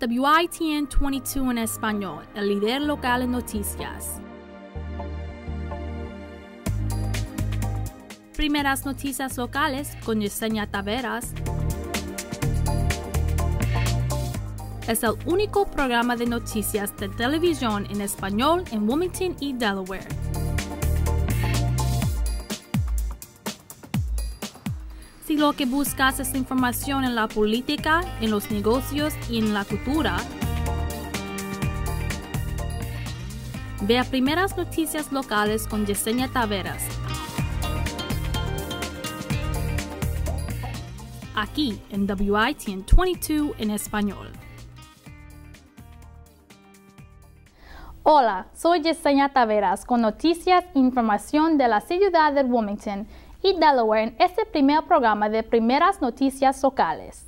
WITN 22 en español, el líder local en noticias. Primeras noticias locales con Yesenia Taveras. Es el único programa de noticias de televisión en español en Wilmington y Delaware. Si lo que buscas es información en la política, en los negocios y en la cultura, Vea primeras noticias locales con Yesenia Taveras. Aquí en WITN 22 en español. Hola, soy Yesenia Taveras con noticias e información de la ciudad de Wilmington y Delaware en este primer programa de primeras noticias locales.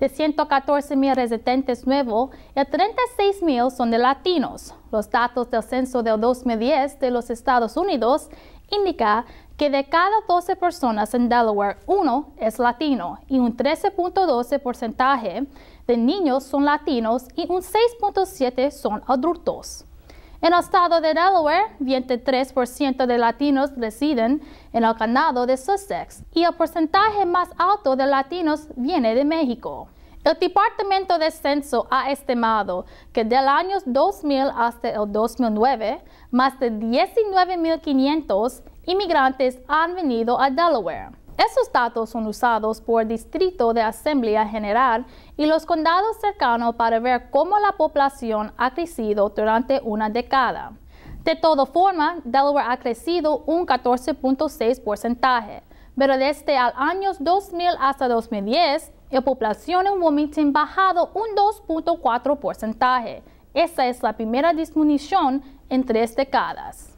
De 114 mil residentes nuevos, el 36 mil son de latinos. Los datos del censo del 2010 de los Estados Unidos indican que de cada 12 personas en Delaware, uno es latino y un 13.12% de niños son latinos y un 6.7% son adultos. En el estado de Delaware, 23% de latinos residen en el condado de Sussex y el porcentaje más alto de latinos viene de México. El Departamento de Censo ha estimado que del año 2000 hasta el 2009, más de 19.500 inmigrantes han venido a Delaware. Esos datos son usados por el Distrito de Asamblea General y los condados cercanos para ver cómo la población ha crecido durante una década. De toda forma, Delaware ha crecido un 14.6%, pero desde el años 2000 hasta 2010, la población en Wilmington bajado un 2.4%. Esa es la primera disminución en tres décadas.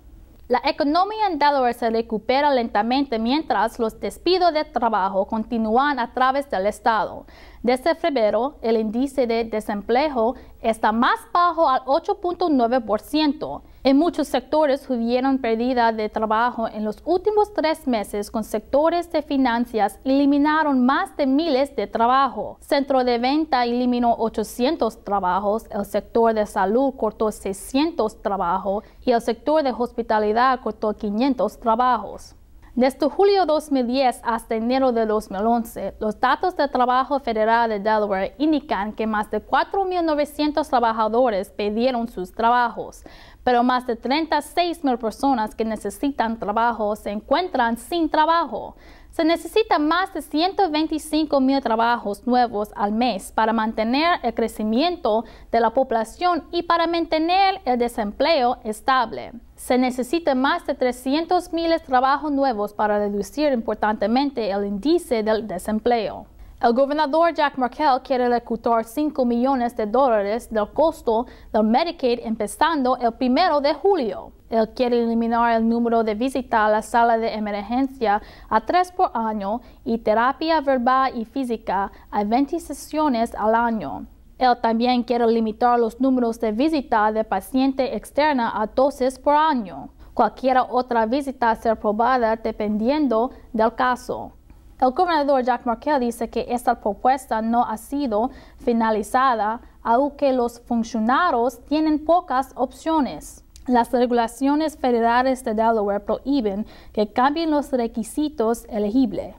La economía en Delaware se recupera lentamente mientras los despidos de trabajo continúan a través del Estado. Desde febrero, el índice de desempleo está más bajo al 8.9%. En muchos sectores hubieron pérdida de trabajo en los últimos tres meses, con sectores de finanzas eliminaron más de miles de trabajo. Centro de venta eliminó 800 trabajos, el sector de salud cortó 600 trabajos y el sector de hospitalidad cortó 500 trabajos. Desde julio 2010 hasta enero de 2011, los datos de trabajo federal de Delaware indican que más de 4.900 trabajadores perdieron sus trabajos, pero más de 36 mil personas que necesitan trabajo se encuentran sin trabajo. Se necesitan más de 125 mil trabajos nuevos al mes para mantener el crecimiento de la población y para mantener el desempleo estable. Se necesitan más de 300 mil trabajos nuevos para reducir importantemente el índice del desempleo. El gobernador Jack Merkel quiere ejecutar 5 millones de dólares del costo del Medicaid empezando el primero de julio. Él quiere eliminar el número de visitas a la sala de emergencia a 3 por año y terapia verbal y física a 20 sesiones al año. Él también quiere limitar los números de visitas de paciente externa a 12 por año. Cualquier otra visita será probada dependiendo del caso. El gobernador Jack Markell dice que esta propuesta no ha sido finalizada, aunque los funcionarios tienen pocas opciones. Las regulaciones federales de Delaware prohíben que cambien los requisitos elegibles.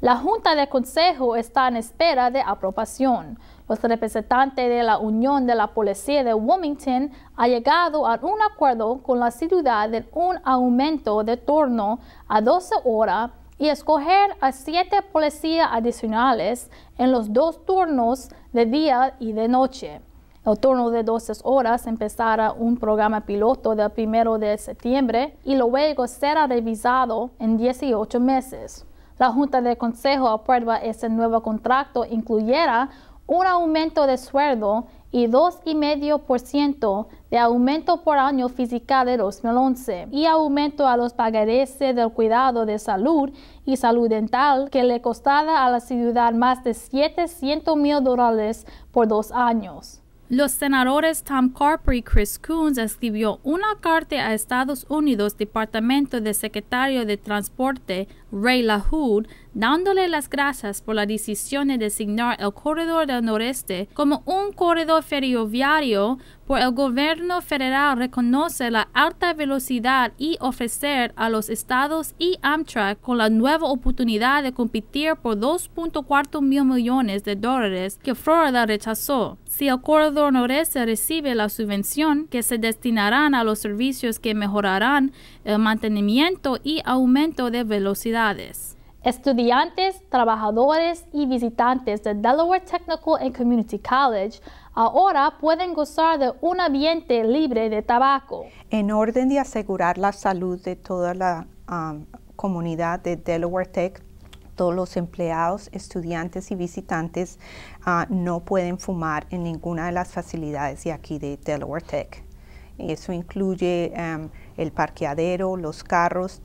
La Junta de Consejo está en espera de aprobación. Los representantes de la Unión de la Policía de Wilmington han llegado a un acuerdo con la ciudad de un aumento de torno a 12 horas y escoger a siete policías adicionales en los dos turnos de día y de noche. El turno de 12 horas empezará un programa piloto del 1 de septiembre y luego será revisado en 18 meses. La Junta de Consejo aprueba ese nuevo contrato incluyera un aumento de sueldo y 2,5% de aumento por año fiscal de 2011 y aumento a los pagadores del cuidado de salud y salud dental que le costaba a la ciudad más de 700 mil dólares por dos años. Los senadores Tom Carper y Chris Coons escribió una carta a Estados Unidos Departamento de Secretario de Transporte Ray LaHood, dándole las gracias por la decisión de designar el Corredor del Noreste como un corredor ferroviario, por el gobierno federal reconoce la alta velocidad y ofrecer a los estados y Amtrak con la nueva oportunidad de competir por 2.4 mil millones de dólares que Florida rechazó. Si el Corredor Noreste recibe la subvención, que se destinarán a los servicios que mejorarán el mantenimiento y aumento de velocidad Estudiantes, trabajadores y visitantes de Delaware Technical and Community College ahora pueden gozar de un ambiente libre de tabaco. En orden de asegurar la salud de toda la um, comunidad de Delaware Tech, todos los empleados, estudiantes y visitantes ah, no pueden fumar en ninguna de las facilidades de aquí de Delaware Tech. Eso incluye em, el parqueadero, los carros,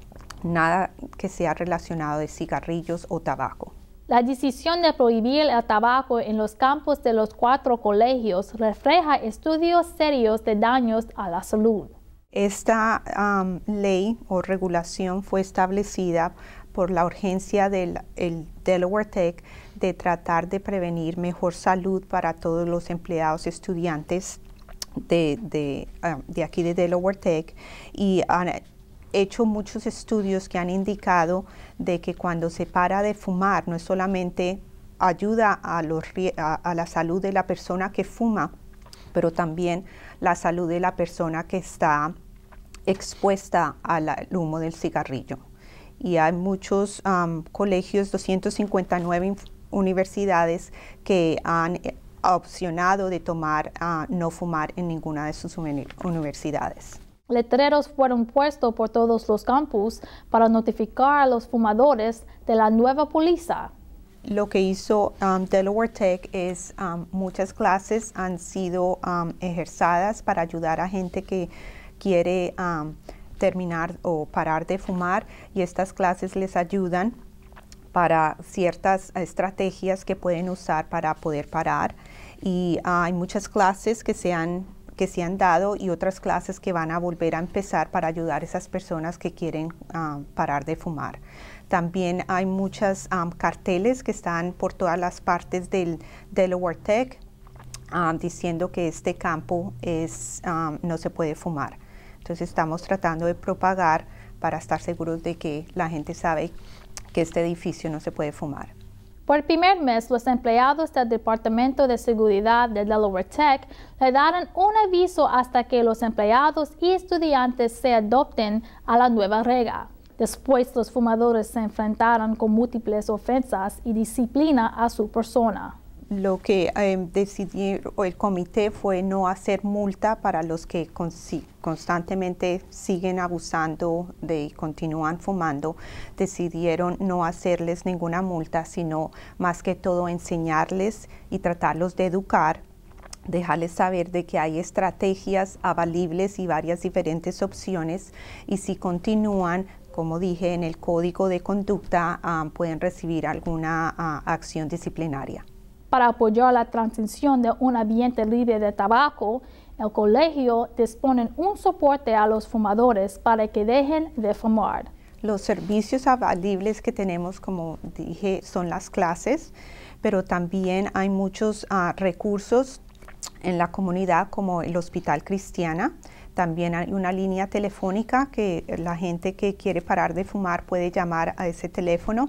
nada que sea relacionado de cigarrillos o tabaco. La decisión de prohibir el tabaco en los campos de los cuatro colegios refleja estudios serios de daños a la salud. Esta ley o regulación fue establecida por la urgencia del Delaware Tech de tratar de prevenir mejor salud para todos los empleados estudiantes de, aquí de Delaware Tech y ah, hecho muchos estudios que han indicado de que cuando se para de fumar no es solamente ayuda a, la salud de la persona que fuma, pero también la salud de la persona que está expuesta al humo del cigarrillo. Y hay muchos colegios, 259 universidades que han eh, opcionado de tomar ah, no fumar en ninguna de sus universidades. Letreros fueron puestos por todos los campus para notificar a los fumadores de la nueva póliza. Lo que hizo um, Delaware Tech es um, muchas clases han sido ejercidas um, ejerzadas para ayudar a gente que quiere terminar o parar de fumar y estas clases les ayudan para ciertas estrategias que pueden usar para poder parar. Y ah, hay muchas clases que se han que se han dado y otras clases que van a volver a empezar para ayudar a esas personas que quieren ah, parar de fumar. También hay muchas ah, carteles que están por todas las partes del Delaware Tech ah, diciendo que este campo no se puede fumar. Entonces estamos tratando de propagar para estar seguros de que la gente sabe que este edificio no se puede fumar. Por primer mes, los empleados del Departamento de Seguridad de Delaware Tech le darán un aviso hasta que los empleados y estudiantes se adopten a la nueva regla. Después, los fumadores se enfrentaron con múltiples ofensas y disciplina a su persona lo que em, decidió el comité fue no hacer multa para los que constantemente siguen abusando de y continúan fumando. Decidieron no hacerles ninguna multa, sino más que todo enseñarles y tratarlos de educar dejarles saber de que hay estrategias avalibles y varias diferentes opciones y si continúan como dije en el código de conducta ah, pueden recibir alguna ah, acción disciplinaria para apoyar la transición de un ambiente libre de tabaco, el colegio dispone un soporte a los fumadores para que dejen de fumar. Los servicios avalibles que tenemos, como dije, son las clases, pero también hay muchos ah, recursos en la comunidad como el Hospital Cristiana. También hay una línea telefónica que la gente que quiere parar de fumar puede llamar a ese teléfono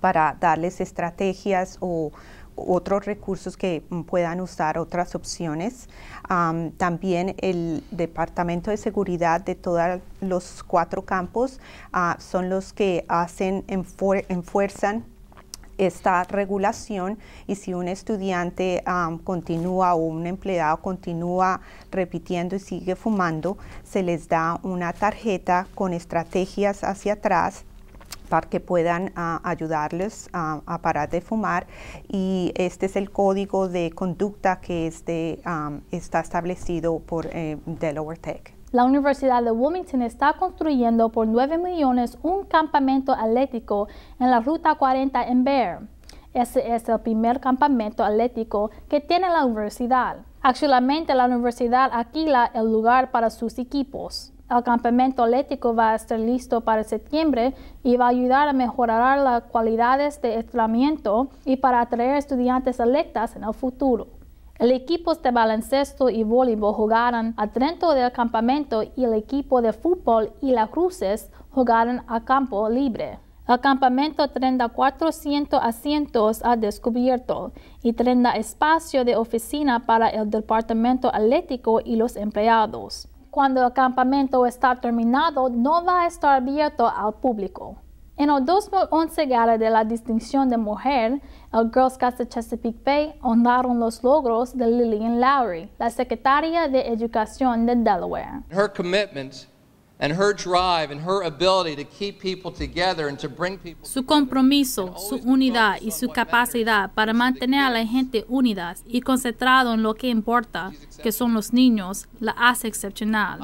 para darles estrategias o otros recursos que puedan usar, otras opciones. también el Departamento de Seguridad de todos los cuatro campos ah, son los que hacen, enfuerzan esta regulación y si un estudiante continúa o un empleado continúa repitiendo y sigue fumando, se les da una tarjeta con estrategias hacia atrás para que puedan ah, ayudarles a parar de fumar. Y este es el código de conducta que está establecido por eh, Delaware Tech. La Universidad de Wilmington está construyendo por 9 millones un campamento atlético en la Ruta 40 en Bear. Ese es el primer campamento atlético que tiene la universidad. Actualmente la universidad alquila el lugar para sus equipos el campamento atlético va a estar listo para septiembre y va a ayudar a mejorar las cualidades de entrenamiento y para atraer estudiantes electas en el futuro. El equipo de baloncesto y voleibol jugaron adentro del campamento y el equipo de fútbol y las cruces jugarán a campo libre. El campamento tendrá 400 asientos a descubierto y tendrá espacio de oficina para el departamento atlético y los empleados cuando el campamento está terminado, no va a estar abierto al público. En el 2011 Gala de la Distinción de Mujer, el Girls' Castle Chesapeake Bay honraron los logros de Lillian Lowry, la secretaria de Educación de Delaware. Her su compromiso, su unidad y su capacidad para mantener a la gente unida y concentrado en lo que importa, que son los niños, la hace excepcional.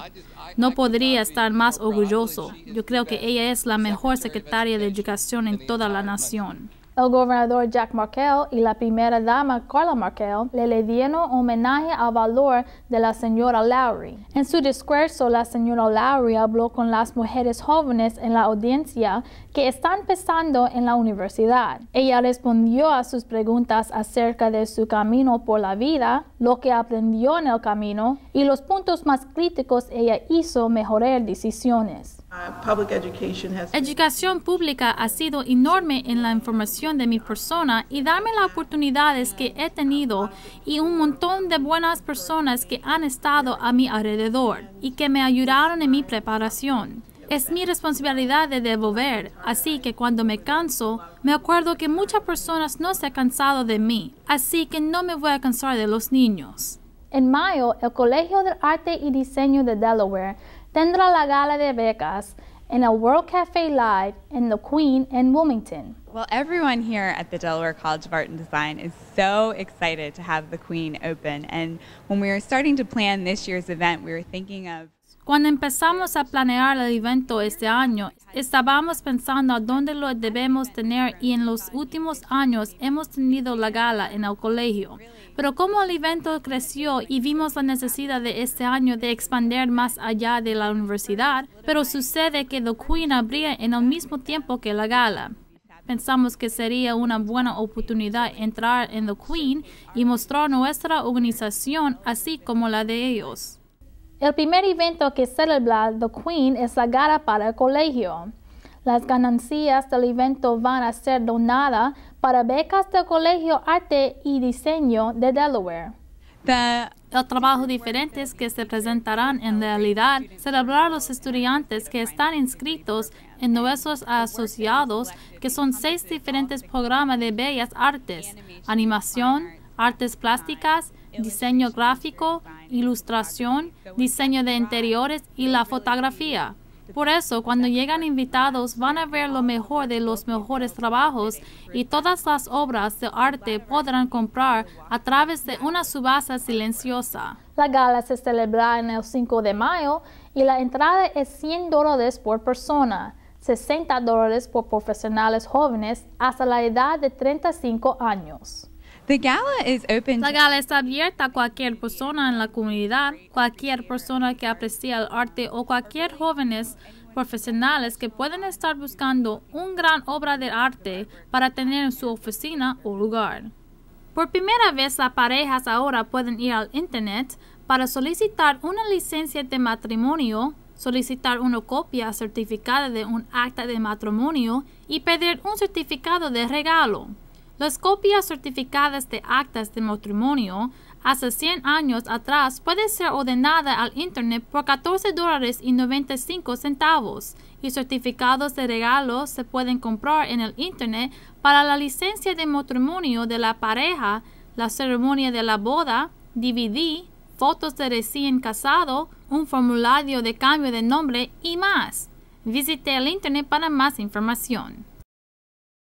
No podría estar más orgulloso. Yo creo que ella es la mejor secretaria de educación en toda la nación. El gobernador Jack Markell y la primera dama Carla Markell le, le dieron homenaje al valor de la señora Lowry. En su discurso, la señora Lowry habló con las mujeres jóvenes en la audiencia que están pensando en la universidad. Ella respondió a sus preguntas acerca de su camino por la vida, lo que aprendió en el camino y los puntos más críticos ella hizo mejorar decisiones. Uh, Educación pública ha sido enorme en la información de mi persona y DARME las oportunidades que he tenido y un montón de buenas personas que han estado a mi alrededor y que me ayudaron en mi preparación. Es mi responsabilidad de devolver, así que cuando me canso, me acuerdo que muchas personas no se han cansado de mí, así que no me voy a cansar de los niños. En mayo, el Colegio DE Arte y Diseño de Delaware tendrá la gala de becas in a World Cafe Live in the Queen and Wilmington. Well, everyone here at the Delaware College of Art and Design is so excited to have the Queen open. And when we were starting to plan this year's event, we were thinking of Cuando empezamos a planear el evento este año, estábamos pensando a dónde lo debemos tener y en los últimos años hemos tenido la gala en el colegio. Pero como el evento creció y vimos la necesidad de este año de expandir más allá de la universidad, pero sucede que The Queen abría en el mismo tiempo que la gala. Pensamos que sería una buena oportunidad entrar en The Queen y mostrar nuestra organización así como la de ellos. El primer evento que celebra The Queen es la GARA para el colegio. Las ganancias del evento van a ser donadas para becas del Colegio Arte y Diseño de Delaware. el trabajo diferentes que se presentarán en realidad celebrar los estudiantes que están inscritos en nuestros asociados, que son seis diferentes programas de bellas artes, animación, artes plásticas, diseño gráfico, ilustración, diseño de interiores y la fotografía. Por eso, cuando llegan invitados, van a ver lo mejor de los mejores trabajos y todas las obras de arte podrán comprar a través de una subasta silenciosa. La gala se celebra en el 5 de mayo y la entrada es 100 dólares por persona, 60 dólares por profesionales jóvenes hasta la edad de 35 años. The la gala está abierta a cualquier persona en la comunidad, cualquier persona que aprecie el arte o cualquier jóvenes profesionales que pueden estar buscando una gran obra de arte para tener en su oficina o lugar. Por primera vez, las parejas ahora pueden ir al Internet para solicitar una licencia de matrimonio, solicitar una copia certificada de un acta de matrimonio y pedir un certificado de regalo. Las copias certificadas de actas de matrimonio hace 100 años atrás pueden ser ordenadas al Internet por 14 dólares y y certificados de regalo se pueden comprar en el Internet para la licencia de matrimonio de la pareja, la ceremonia de la boda, DVD, fotos de recién casado, un formulario de cambio de nombre y más. Visite el Internet para más información.